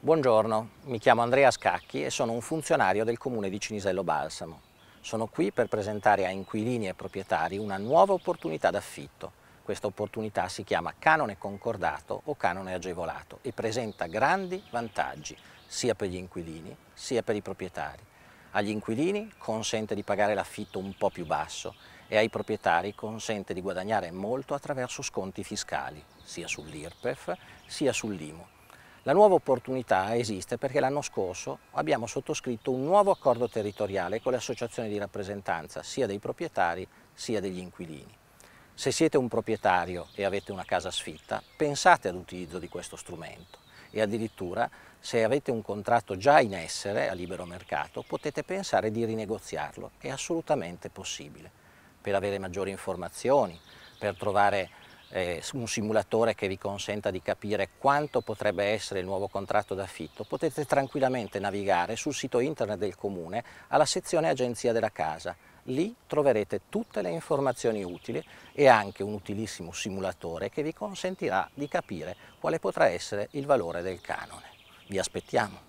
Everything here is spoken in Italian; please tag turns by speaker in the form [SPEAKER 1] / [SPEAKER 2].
[SPEAKER 1] Buongiorno, mi chiamo Andrea Scacchi e sono un funzionario del comune di Cinisello Balsamo. Sono qui per presentare a inquilini e proprietari una nuova opportunità d'affitto. Questa opportunità si chiama canone concordato o canone agevolato e presenta grandi vantaggi sia per gli inquilini sia per i proprietari. Agli inquilini consente di pagare l'affitto un po' più basso e ai proprietari consente di guadagnare molto attraverso sconti fiscali, sia sull'IRPEF sia sull'IMU. La nuova opportunità esiste perché l'anno scorso abbiamo sottoscritto un nuovo accordo territoriale con le associazioni di rappresentanza sia dei proprietari sia degli inquilini. Se siete un proprietario e avete una casa sfitta, pensate all'utilizzo di questo strumento e addirittura se avete un contratto già in essere a libero mercato potete pensare di rinegoziarlo, è assolutamente possibile. Per avere maggiori informazioni, per trovare eh, un simulatore che vi consenta di capire quanto potrebbe essere il nuovo contratto d'affitto, potete tranquillamente navigare sul sito internet del comune alla sezione Agenzia della Casa. Lì troverete tutte le informazioni utili e anche un utilissimo simulatore che vi consentirà di capire quale potrà essere il valore del canone. Vi aspettiamo!